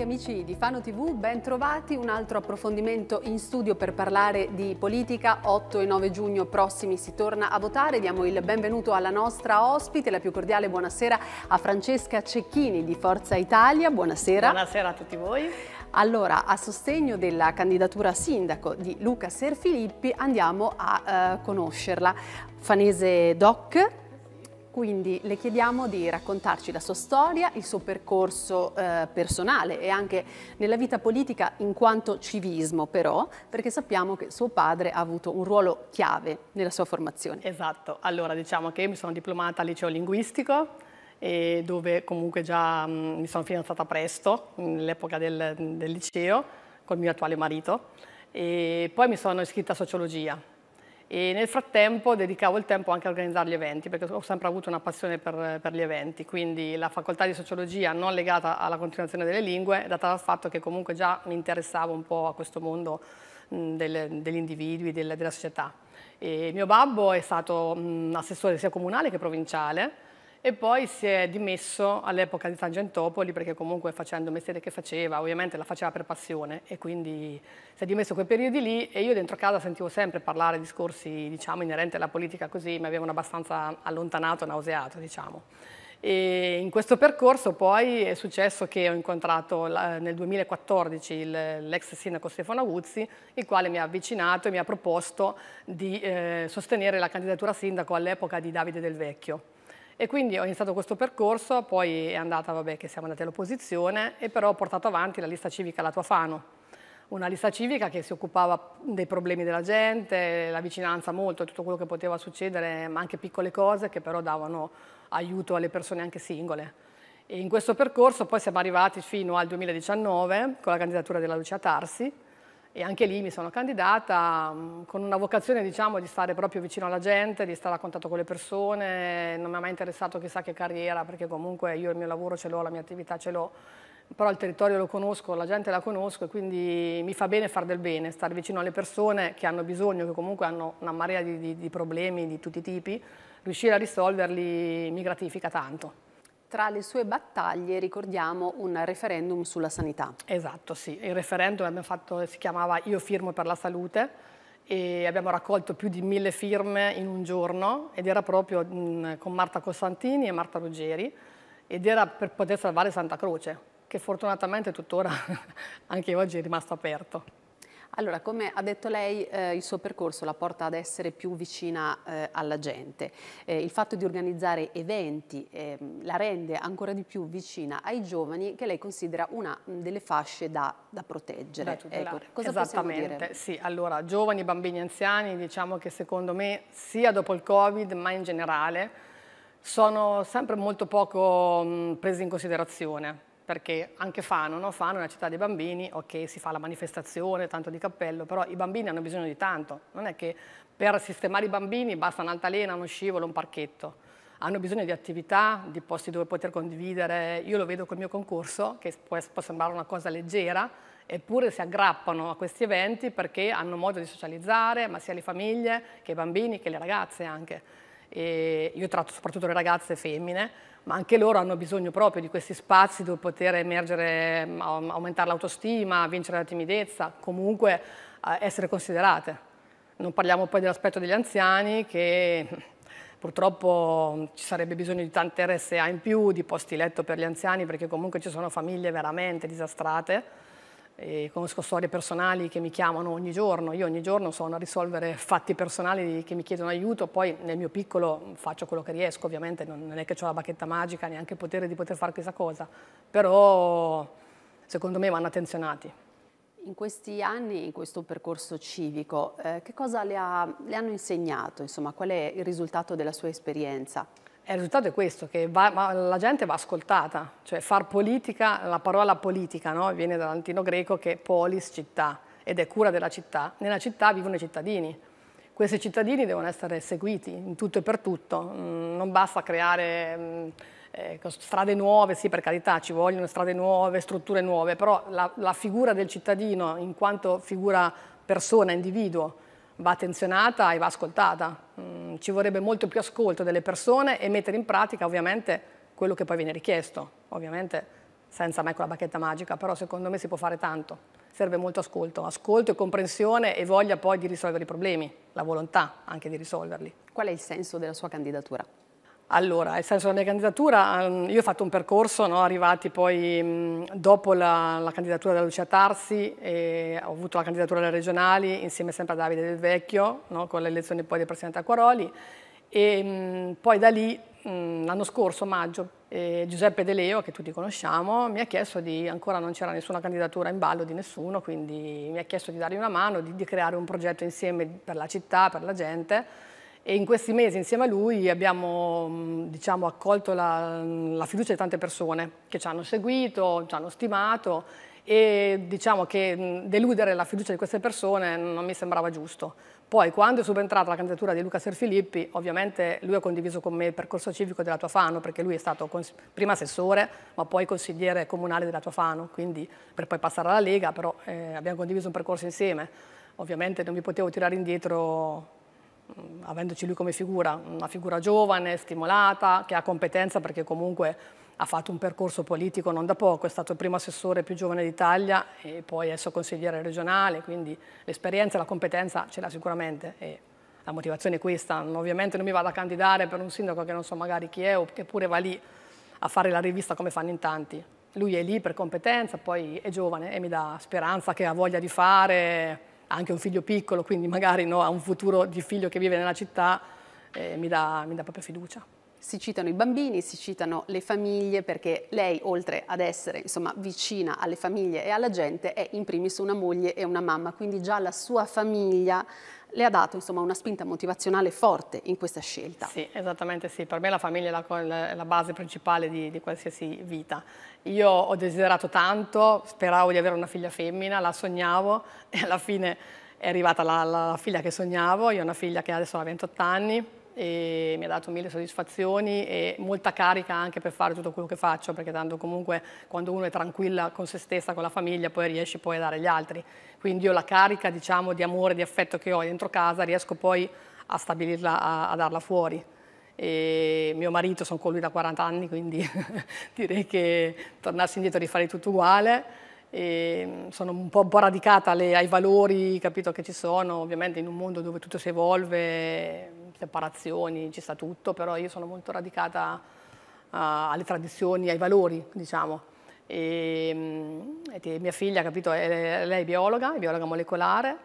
amici di Fano TV, ben trovati. Un altro approfondimento in studio per parlare di politica. 8 e 9 giugno prossimi si torna a votare. Diamo il benvenuto alla nostra ospite, la più cordiale buonasera a Francesca Cecchini di Forza Italia. Buonasera. Buonasera a tutti voi. Allora, a sostegno della candidatura a sindaco di Luca Serfilippi andiamo a eh, conoscerla. Fanese Doc, quindi le chiediamo di raccontarci la sua storia, il suo percorso eh, personale e anche nella vita politica in quanto civismo però, perché sappiamo che suo padre ha avuto un ruolo chiave nella sua formazione. Esatto, allora diciamo che mi sono diplomata al liceo linguistico, e dove comunque già mh, mm, mi sono fidanzata presto, nell'epoca del, del liceo, col mio attuale marito. E poi mi sono iscritta a sociologia e nel frattempo dedicavo il tempo anche a organizzare gli eventi perché ho sempre avuto una passione per, per, gli eventi, quindi la facoltà di sociologia non legata alla continuazione delle lingue, data dal fatto che comunque già mi interessavo un po' a questo mondo mh, mm, del, degli individui, del, della società. E mio babbo è stato mh, mm, assessore sia comunale che provinciale e poi si è dimesso all'epoca di Tangentopoli perché comunque facendo il mestiere che faceva, ovviamente la faceva per passione e quindi si è dimesso quei periodi lì e io dentro casa sentivo sempre parlare discorsi diciamo inerenti alla politica così mi avevano abbastanza allontanato, nauseato diciamo. E in questo percorso poi è successo che ho incontrato nel 2014 l'ex sindaco Stefano Aguzzi, il quale mi ha avvicinato e mi ha proposto di eh, sostenere la candidatura sindaco all'epoca di Davide Del Vecchio. E quindi ho iniziato questo percorso, poi è andata, vabbè, che siamo andati all'opposizione, e però ho portato avanti la lista civica La Tua Fano, una lista civica che si occupava dei problemi della gente, la vicinanza molto, tutto quello che poteva succedere, ma anche piccole cose che però davano aiuto alle persone anche singole. E in questo percorso poi siamo arrivati fino al 2019 con la candidatura della Lucia Tarsi, e anche lì mi sono candidata mm, con una vocazione diciamo, di stare proprio vicino alla gente, di stare a contatto con le persone, non mi ha mai interessato chissà che carriera perché comunque io il mio lavoro ce l'ho, la mia attività ce l'ho, però il territorio lo conosco, la gente la conosco e quindi mi fa bene far del bene, stare vicino alle persone che hanno bisogno, che comunque hanno una marea di, di, di problemi di tutti i tipi, riuscire a risolverli mi gratifica tanto. Tra le sue battaglie ricordiamo un referendum sulla sanità. Esatto, sì. Il referendum abbiamo fatto, si chiamava Io firmo per la salute e abbiamo raccolto più di mille firme in un giorno ed era proprio mm, con Marta Costantini e Marta Ruggeri ed era per poter salvare Santa Croce, che fortunatamente tuttora anche oggi è rimasto aperto. Allora, come ha detto lei, eh, il suo percorso la porta ad essere più vicina eh, alla gente. Eh, il fatto di organizzare eventi ehm, la rende ancora di più vicina ai giovani che lei considera una mm, delle fasce da, da proteggere. Da ecco, cosa Esattamente, sì. Allora, giovani, bambini, anziani, diciamo che secondo me, sia dopo il Covid, ma in generale, sono sempre molto poco mh, mm, presi in considerazione perché anche Fano, no? Fano è una città dei bambini, ok, si fa la manifestazione, tanto di cappello, però i bambini hanno bisogno di tanto, non è che per sistemare i bambini basta un'altalena, uno scivolo, un parchetto, hanno bisogno di attività, di posti dove poter condividere, io lo vedo col mio concorso, che può, sembrare una cosa leggera, eppure si aggrappano a questi eventi perché hanno modo di socializzare, ma sia le famiglie che i bambini che le ragazze anche. E io tratto soprattutto le ragazze femmine, ma anche loro hanno bisogno proprio di questi spazi dove poter emergere, mm, aumentare l'autostima, vincere la timidezza, comunque eh, essere considerate. Non parliamo poi dell'aspetto degli anziani che mm, purtroppo mm, ci sarebbe bisogno di tante RSA in più, di posti letto per gli anziani perché comunque ci sono famiglie veramente disastrate e conosco storie personali che mi chiamano ogni giorno, io ogni giorno sono a risolvere fatti personali che mi chiedono aiuto, poi nel mio piccolo faccio quello che riesco, ovviamente non è che ho la bacchetta magica, neanche il potere di poter fare questa cosa, però secondo me vanno attenzionati. In questi anni, in questo percorso civico, eh, che cosa le, ha, le hanno insegnato? Insomma, qual è il risultato della sua esperienza? il risultato è questo, che va, va, la gente va ascoltata, cioè far politica, la parola politica no? viene dall'antino greco che è polis, città, ed è cura della città. Nella città vivono i cittadini. Questi cittadini devono essere seguiti in tutto e per tutto, mm, non basta creare mm, eh, strade nuove, sì per carità ci vogliono strade nuove, strutture nuove, però la, la figura del cittadino in quanto figura persona, individuo, va attenzionata e va ascoltata. Mm ci vorrebbe molto più ascolto delle persone e mettere in pratica ovviamente quello che poi viene richiesto, ovviamente senza mai con la bacchetta magica, però secondo me si può fare tanto, serve molto ascolto, ascolto e comprensione e voglia poi di risolvere i problemi, la volontà anche di risolverli. Qual è il senso della sua candidatura? Allora, nel senso della mia candidatura, ehm, io ho fatto un percorso, no, arrivati poi dopo la, la, candidatura della Lucia Tarsi, ho avuto la candidatura alle regionali insieme sempre a Davide Del Vecchio, no, con l'elezione poi del Presidente Acquaroli, e poi da lì l'anno scorso, maggio, eh, Giuseppe De Leo, che tutti conosciamo, mi ha chiesto di, ancora non c'era nessuna candidatura in ballo di nessuno, quindi mi ha chiesto di dargli una mano, di, di creare un progetto insieme per la città, per la gente, e in questi mesi insieme a lui abbiamo mm, diciamo, accolto la, la, fiducia di tante persone che ci hanno seguito, ci hanno stimato e diciamo che mm, deludere la fiducia di queste persone non mi sembrava giusto. Poi quando è subentrata la candidatura di Luca Serfilippi, ovviamente lui ha condiviso con me il percorso civico della tua Fano, perché lui è stato prima assessore, ma poi consigliere comunale della tua Fano, quindi per poi passare alla Lega, però eh, abbiamo condiviso un percorso insieme. Ovviamente non mi potevo tirare indietro Mm, avendoci lui come figura, una figura giovane, stimolata, che ha competenza perché comunque ha fatto un percorso politico non da poco, è stato il primo assessore più giovane d'Italia e poi adesso consigliere regionale, quindi l'esperienza e la competenza ce l'ha sicuramente e la motivazione è questa, ovviamente non mi vado a candidare per un sindaco che non so magari chi è o che pure va lì a fare la rivista come fanno in tanti. Lui è lì per competenza, poi è giovane e mi dà speranza che ha voglia di fare, ha anche un figlio piccolo, quindi magari no, ha un futuro di figlio che vive nella città, eh, mi, dà, mi dà proprio fiducia si citano i bambini, si citano le famiglie, perché lei, oltre ad essere insomma, vicina alle famiglie e alla gente, è in primis una moglie e una mamma, quindi già la sua famiglia le ha dato insomma, una spinta motivazionale forte in questa scelta. Sì, esattamente sì, per me la famiglia è la, la base principale di, di, qualsiasi vita. Io ho desiderato tanto, speravo di avere una figlia femmina, la sognavo e alla fine è arrivata la, la, la figlia che sognavo, io ho una figlia che adesso ha 28 anni, e mi ha dato mille soddisfazioni e molta carica anche per fare tutto quello che faccio, perché tanto comunque quando uno è tranquilla con se stessa, con la famiglia, poi riesce poi a dare agli altri. Quindi io la carica diciamo, di amore, di affetto che ho dentro casa riesco poi a stabilirla, a, a darla fuori. E mio marito, sono con lui da 40 anni, quindi direi che tornarsi indietro e rifare tutto uguale Ehm, sono un po', un po radicata alle, ai valori capito, che ci sono, ovviamente in un mondo dove tutto si evolve, separazioni, ci sta tutto, però io sono molto radicata uh, alle tradizioni, ai valori, diciamo. Ehm, e, e mia figlia, capito, è, lei è biologa, è biologa molecolare,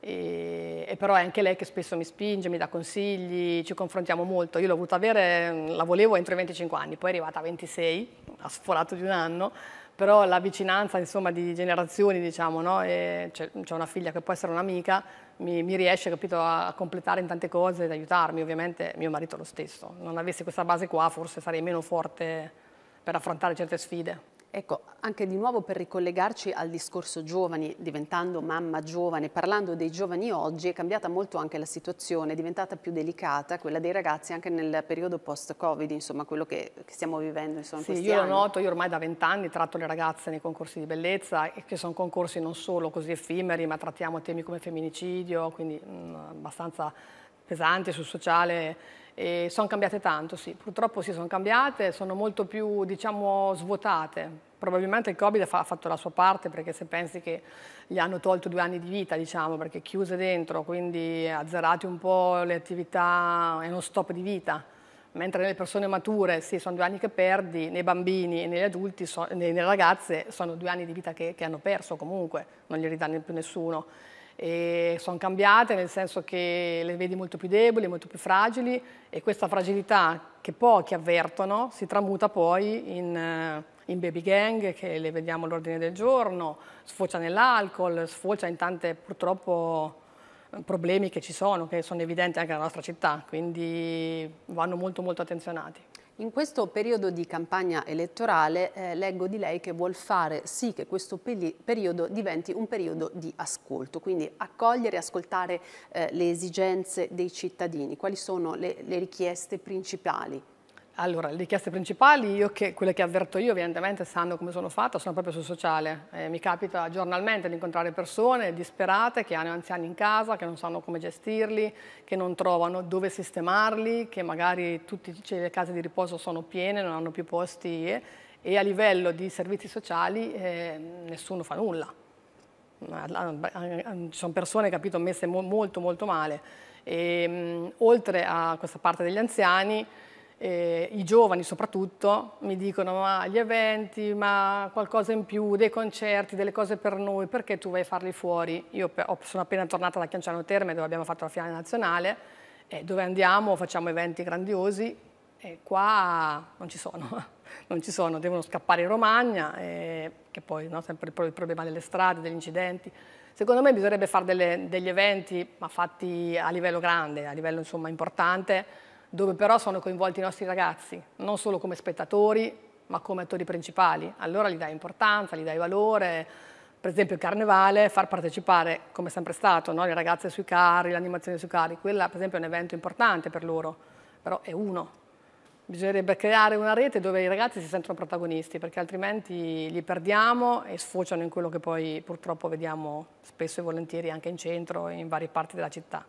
e, e, però è anche lei che spesso mi spinge, mi dà consigli, ci confrontiamo molto. Io l'ho voluta avere, la volevo entro i 25 anni, poi è arrivata a 26, ha sforato di un anno, però la vicinanza insomma, di generazioni, diciamo, no? c'è, una figlia che può essere un'amica, mi, mi, riesce capito, a completare in tante cose ed aiutarmi, ovviamente mio marito lo stesso. Non avessi questa base qua forse sarei meno forte per affrontare certe sfide. Ecco, anche di nuovo per ricollegarci al discorso giovani, diventando mamma giovane, parlando dei giovani oggi, è cambiata molto anche la situazione, è diventata più delicata quella dei ragazzi anche nel periodo post-Covid, insomma, quello che, che, stiamo vivendo. Insomma, sì, io anni. lo noto, io ormai da vent'anni tratto le ragazze nei concorsi di bellezza, che sono concorsi non solo così effimeri, ma trattiamo temi come femminicidio, quindi mh, mm, abbastanza pesanti sul sociale e sono cambiate tanto, sì. Purtroppo sì, sono cambiate, sono molto più, diciamo, svuotate. Probabilmente il Covid ha fatto la sua parte perché se pensi che gli hanno tolto due anni di vita, diciamo, perché chiuse dentro, quindi azzerati un po' le attività, è uno stop di vita. Mentre nelle persone mature, sì, sono due anni che perdi, nei bambini e negli adulti, so, nelle ragazze, sono due anni di vita che, che hanno perso comunque, non gli ridanno più nessuno e sono cambiate nel senso che le vedi molto più deboli, molto più fragili e questa fragilità che pochi avvertono si tramuta poi in, in baby gang che le vediamo all'ordine del giorno, sfocia nell'alcol, sfocia in tante purtroppo problemi che ci sono, che sono evidenti anche nella nostra città, quindi vanno molto molto attenzionati. In questo periodo di campagna elettorale eh, leggo di lei che vuol fare sì che questo periodo diventi un periodo di ascolto, quindi accogliere e ascoltare eh, le esigenze dei cittadini. Quali sono le, le richieste principali? Allora, le richieste principali, io che, quelle che avverto io evidentemente sanno come sono fatta, sono proprio sul sociale. Eh, mi capita giornalmente di incontrare persone disperate che hanno anziani in casa, che non sanno come gestirli, che non trovano dove sistemarli, che magari tutte cioè, le case di riposo sono piene, non hanno più posti e, e a livello di servizi sociali eh, nessuno fa nulla. Ci sono persone, capito, messe molto molto male. E, ehm, mh, oltre a questa parte degli anziani, eh, i giovani soprattutto mi dicono ma gli eventi, ma qualcosa in più, dei concerti, delle cose per noi, perché tu vai a farli fuori? Io sono appena tornata da Chianciano Terme dove abbiamo fatto la finale nazionale, eh, dove andiamo, facciamo eventi grandiosi e qua non ci sono, non ci sono, devono scappare in Romagna, eh, che poi no, sempre il problema delle strade, degli incidenti. Secondo me bisognerebbe fare delle, degli eventi, ma fatti a livello grande, a livello insomma importante, dove però sono coinvolti i nostri ragazzi, non solo come spettatori, ma come attori principali. Allora gli dai importanza, gli dai valore. Per esempio il carnevale, far partecipare, come sempre stato, no? le ragazze sui carri, l'animazione sui carri, quella per esempio è un evento importante per loro, però è uno. Bisognerebbe creare una rete dove i ragazzi si sentono protagonisti, perché altrimenti li perdiamo e sfociano in quello che poi purtroppo vediamo spesso e volentieri anche in centro e in varie parti della città.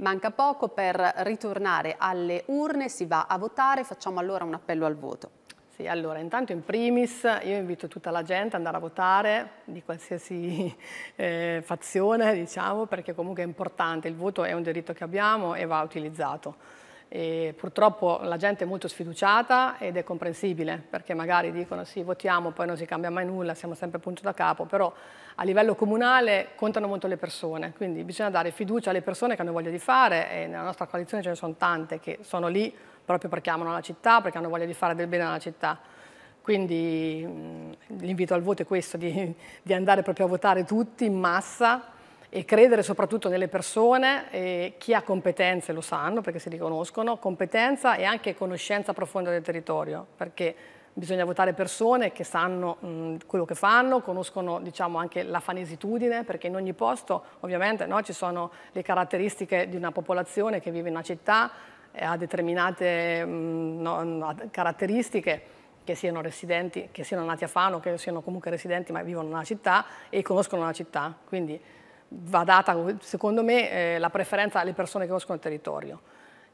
Manca poco per ritornare alle urne, si va a votare, facciamo allora un appello al voto. Sì, allora, intanto in primis io invito tutta la gente ad andare a votare di qualsiasi eh, fazione, diciamo, perché comunque è importante, il voto è un diritto che abbiamo e va utilizzato. E purtroppo la gente è molto sfiduciata ed è comprensibile perché magari dicono sì votiamo, poi non si cambia mai nulla, siamo sempre a da capo, però a livello comunale contano molto le persone, quindi bisogna dare fiducia alle persone che hanno voglia di fare e nella nostra coalizione ce ne sono tante che sono lì proprio perché amano la città, perché hanno voglia di fare del bene alla città. Quindi l'invito al voto è questo, di, di andare proprio a votare tutti in massa e credere soprattutto nelle persone, eh, chi ha competenze lo sanno perché si riconoscono, competenza e anche conoscenza profonda del territorio, perché bisogna votare persone che sanno mh, quello che fanno, conoscono diciamo, anche la fanesitudine, perché in ogni posto ovviamente no, ci sono le caratteristiche di una popolazione che vive in una città, eh, ha determinate mh, no, caratteristiche che siano residenti, che siano nati a Fano, che siano comunque residenti ma vivono in una città e conoscono la città. Quindi va data, secondo me, eh, la preferenza alle persone che conoscono il territorio.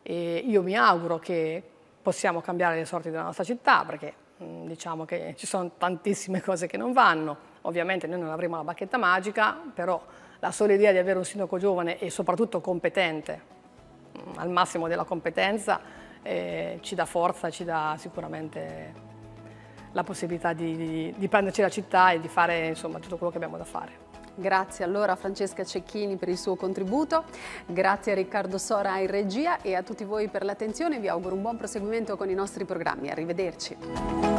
E io mi auguro che possiamo cambiare le sorti della nostra città, perché mm, diciamo che ci sono tantissime cose che non vanno. Ovviamente noi non avremo la bacchetta magica, però la sola idea di avere un sindaco giovane e soprattutto competente, mm, al massimo della competenza, eh, ci dà forza, ci dà sicuramente la possibilità di, di, di prenderci la città e di fare insomma, tutto quello che abbiamo da fare. Grazie allora a Francesca Cecchini per il suo contributo, grazie a Riccardo Sora in regia e a tutti voi per l'attenzione. Vi auguro un buon proseguimento con i nostri programmi. Arrivederci.